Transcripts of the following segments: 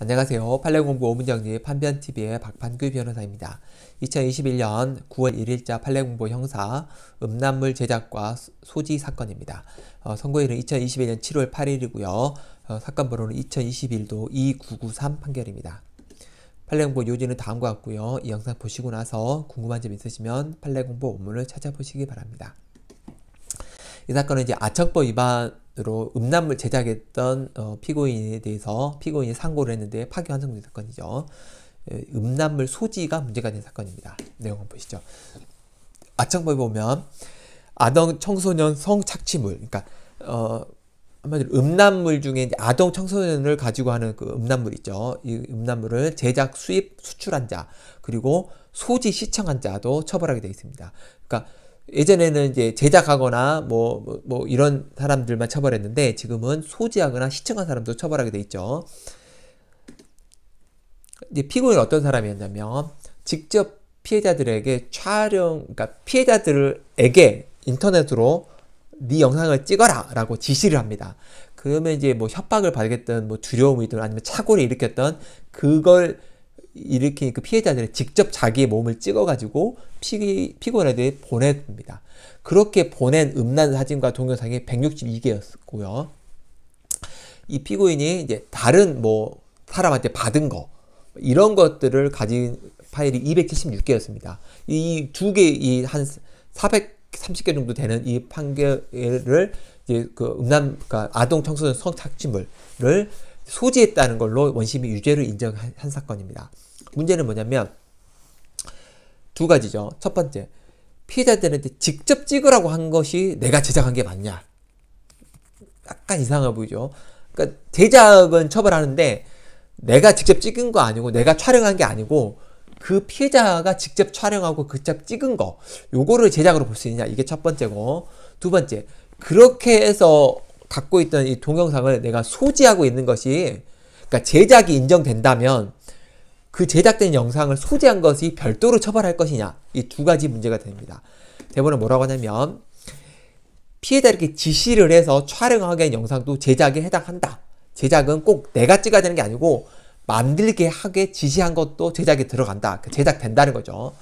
안녕하세요. 판례공부 오문정리 판변TV의 박판규 변호사입니다. 2021년 9월 1일자 판례공부 형사 음란물 제작과 소지 사건입니다. 어, 선고일은 2021년 7월 8일이고요. 어, 사건 번호는 2021도 2993 판결입니다. 판례공부 요지는 다음과 같고요. 이 영상 보시고 나서 궁금한 점 있으시면 판례공부 원문을 찾아보시기 바랍니다. 이 사건은 이제 아청법 위반 로 음란물 제작했던 어, 피고인에 대해서 피고인이 상고를 했는데 파기환송된 사건이죠. 음란물 소지가 문제가 된 사건입니다. 내용 한번 보시죠. 아청법에 보면 아동 청소년 성착취물, 그러니까 어, 한마디로 음란물 중에 아동 청소년을 가지고 하는 그 음란물 있죠. 이 음란물을 제작, 수입, 수출한 자 그리고 소지 시청한 자도 처벌하게 되어 있습니다. 그러니까 예전에는 이제 제작하거나 뭐, 뭐, 뭐 이런 사람들만 처벌했는데 지금은 소지하거나 시청한 사람도 처벌하게 돼 있죠. 이제 피고인 어떤 사람이었냐면 직접 피해자들에게 촬영, 그러니까 피해자들에게 인터넷으로 네 영상을 찍어라라고 지시를 합니다. 그러면 이제 뭐 협박을 받겠던 뭐 두려움이든 아니면 착오를 일으켰던 그걸 이렇게 그피해자들이 직접 자기의 몸을 찍어가지고 피, 피고인에게 보내줍니다. 그렇게 보낸 음란 사진과 동영상이 162개였고요. 이 피고인이 이제 다른 뭐 사람한테 받은 거 이런 것들을 가진 파일이 276개였습니다. 이 두 개 이 한 430개 정도 되는 이 판결을 이제 그 음란 그러니까 아동 청소년 성착취물을 소지했다는 걸로 원심이 유죄를 인정한 사건입니다. 문제는 뭐냐면 두 가지죠. 첫 번째, 피해자들한테 직접 찍으라고 한 것이 내가 제작한 게 맞냐. 약간 이상해 보이죠. 그러니까 제작은 처벌하는데 내가 직접 찍은 거 아니고 내가 촬영한 게 아니고 그 피해자가 직접 촬영하고 그짝 찍은 거 요거를 제작으로 볼 수 있냐 이게 첫 번째고 두 번째 그렇게 해서 갖고 있던 이 동영상을 내가 소지하고 있는 것이 그러니까 제작이 인정된다면 그 제작된 영상을 소재한 것이 별도로 처벌할 것이냐 이 두 가지 문제가 됩니다. 대본에 뭐라고 하냐면 피해자 에게 지시를 해서 촬영하게 한 영상도 제작에 해당한다. 제작은 꼭 내가 찍어야 되는 게 아니고 만들게 하게 지시한 것도 제작에 들어간다. 그러니까 제작된다는 거죠.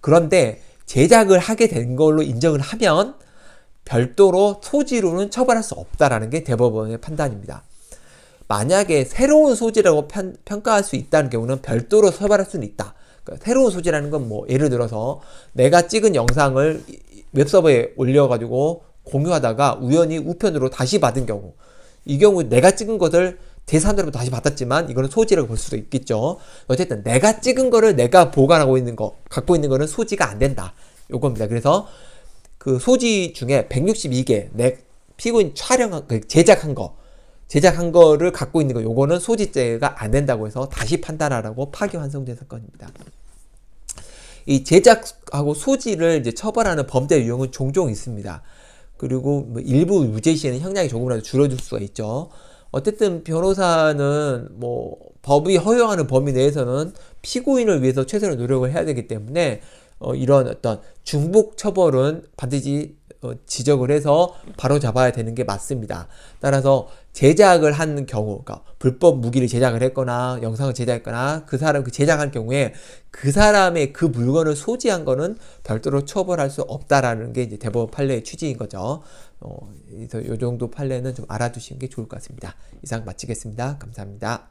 그런데 제작을 하게 된 걸로 인정을 하면 별도로 소지로는 처벌할 수 없다라는 게 대법원의 판단입니다. 만약에 새로운 소재라고 편, 평가할 수 있다는 경우는 별도로 서발할 수는 있다. 그러니까 새로운 소재라는 건 뭐 예를 들어서 내가 찍은 영상을 웹서버에 올려가지고 공유하다가 우연히 우편으로 다시 받은 경우 이 경우 내가 찍은 것을 제3자로부터 다시 받았지만 이거는 소지라고 볼 수도 있겠죠. 어쨌든 내가 찍은 거를 내가 보관하고 있는 거, 갖고 있는 거는 소지가 안 된다. 요겁니다. 그래서 그 소지 중에 162개 내 피고인 촬영 그 제작한 거 제작한 거를 갖고 있는 거 요거는 소지죄가 안 된다고 해서 다시 판단하라고 파기환송된 사건입니다. 이 제작하고 소지를 이제 처벌하는 범죄 유형은 종종 있습니다. 그리고 뭐 일부 유죄 시에는 형량이 조금이라도 줄어들 수가 있죠. 어쨌든 변호사는 뭐 법이 허용하는 범위 내에서는 피고인을 위해서 최선의 노력을 해야 되기 때문에 어, 이런 어떤 중복 처벌은 반드시 어, 지적을 해서 바로 잡아야 되는 게 맞습니다. 따라서 제작을 한 경우, 그러니까 불법 무기를 제작을 했거나 영상을 제작했거나 그 사람 그 제작한 경우에 그 사람의 그 물건을 소지한 거는 별도로 처벌할 수 없다라는 게 이제 대법 판례의 취지인 거죠. 어, 이 정도 판례는 좀 알아두시는 게 좋을 것 같습니다. 이상 마치겠습니다. 감사합니다.